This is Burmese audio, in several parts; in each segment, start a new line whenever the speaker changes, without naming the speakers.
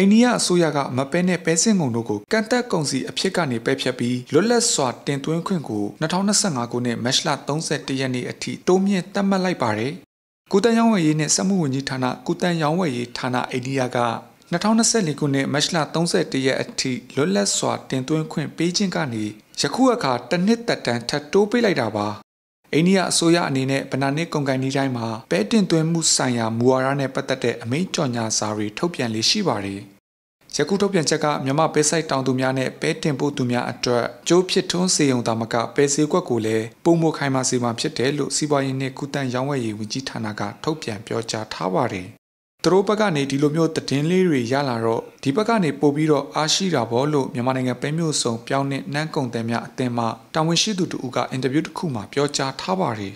အိန္ဒိယအစိုးရကမပဲနဲ့ပဲစင်ကုန်တို့ကိုကန့်တက်ကုန်စီအဖြစ်ကနေပယ်ဖျက်ပြီးလွတ်လပ်စွာတင်သွင်းခွင့်ကို2025ခုနှစ်မတ်လ31ရက်နေ့အထိတိုးမြင့်သတ်မှတ်လိုက်ပါတယ်။ကုတန်ရောင်းဝယ်ရေးနဲ့စက်မှုဝန်ကြီးဌာနကုတန်ရောင်းဝယ်ရေးဌာနအိန္ဒိယက2024ခုနှစ်မတ်လ31ရက်အထိလွတ်လပ်စွာတင်သွင်းခွင့်ပေးခြင်းကနေယခုအခါတစ်နှစ်သက်တမ်းထပ်တိုးပေးလိုက်တာပါအိန္ဒိယအစိုးရအနေနဲ့ဗနာနစ်ကုန်ကန်ဒီတိုင်းမှာပဲတင်သွင်းမှုဆိုင်ရာမူဝါဒနဲ့ပတ်သက်တဲ့အမိန့်ကြော်ညာစာတွေထုတ်ပြန်လေရှိပါတယ်။ယခုထုတ်ပြန်ချက်ကမြမပဲဆိုင်တောင်သူများနဲ့ပဲတင်ပို့သူများအတွက်ကျိုးဖြစ်ထွန်းစေုံတာမကပဲစေကွက်ကိုလည်းပုံမခိုင်မာစေမှာဖြစ်တယ်လို့စီးပွားရေးနဲ့ကုတန်ရောင်းဝယ်ရေးဝန်ကြီးဌာနကထုတ်ပြန်ပြောကြားထားပါတယ်။သူတို့ဘက်ကနေဒီလိုမျိုးသတင်းလေးတွေရလာတော့ဒီဘက်ကနေပို့ပြီးတော့အားရှိတာပေါ့လို့မြန်မာနိုင်ငံပဲမျိုးစုံပြောင်းနဲ့နှမ်းကုန်တယ်များအတင်းမှတာဝန်ရှိသူတူကအင်တာဗျူးတစ်ခုမှာပြောကြားထားပါတယ်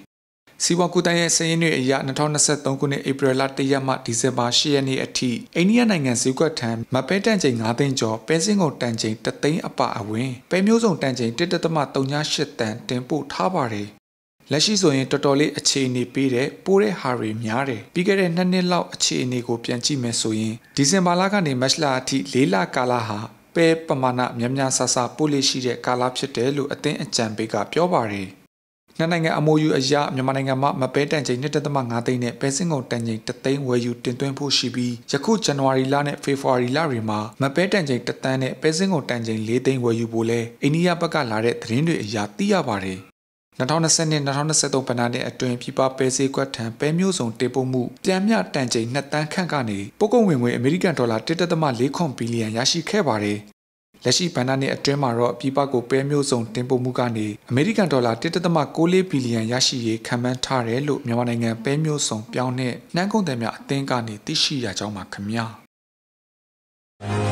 စီဝါကူတန်ရဲ့စည်ရင်းတွေအရ2023ခုနှစ်ဧပြီလ1ရက်မှဒီဇင်ဘာ10ရက်နေ့အထိအိန္ဒိယနိုင်ငံဈေးကွက်ထံမပဲတန်ချိန်9သိန်းကျော်ပဲစင်းကုန်တန်ချိန်3သိန်းအပအဝင်ပဲမျိုးစုံတန်ချိန်1.38တန်တင်ပို့ထားပါတယ်လက်ရှိဆိုရင်တော်တော်လေးအခြေအနေပေးတယ်ပိုးတဲ့ဟာတွေများတယ်ပြီးခဲ့တဲ့နှစ်နှစ်လောက်အခြေအနေကိုပြန်ကြည့်မယ်ဆိုရင်ဒီဇင်ဘာလကနေမတ်လအထိ၄လကာလဟာပဲပမာဏများများဆဆပိုးလေးရှိတဲ့ကာလဖြစ်တယ်လို့အသင်းအကြံပေးကပြောပါတယ်နှစ်နိုင်ငံ MOU အရမြန်မာနိုင်ငံမှာမပဲတန်ချိန်1.5သိန်းနဲ့ပဲစင်ကုန်တန်ချိန်3သိန်းဝယ်ယူတင်သွင်းဖို့ရှိပြီးယခုဇန်နဝါရီလနဲ့ဖေဖော်ဝါရီလတွေမှာမပဲတန်ချိန်1တန်းနဲ့ပဲစင်ကုန်တန်ချိန်4သိန်းဝယ်ယူဖို့လဲအိန္ဒိယဘက်ကလာတဲ့သတင်းတွေအရသိရပါတယ်2022 2023ဘဏ္ဍာနှစ်အတွင်းပြည်ပပဲဈေးကွက်ထံပဲမျိုးစုံတင်ပို့မှုပြန်မြတန်ချိန်2တန်းခန့်ကနေပို့ကုန်ဝင်ငွေအမေရိကန်ဒေါ်လာ1.4ဘီလီယံရရှိခဲ့ပါတယ်။လက်ရှိဘဏ္ဍာနှစ်အတွင်းမှာတော့ပြည်ပကိုပဲမျိုးစုံတင်ပို့မှုကနေအမေရိကန်ဒေါ်လာ1.6ဘီလီယံရရှိရေးခံမှန်းထားတယ်လို့မြန်မာနိုင်ငံပဲမျိုးစုံပြောင်းတဲ့နှမ်းကုန်တယ်များအသင်းကနေသိရှိရကြောင်းပါခင်ဗျာ။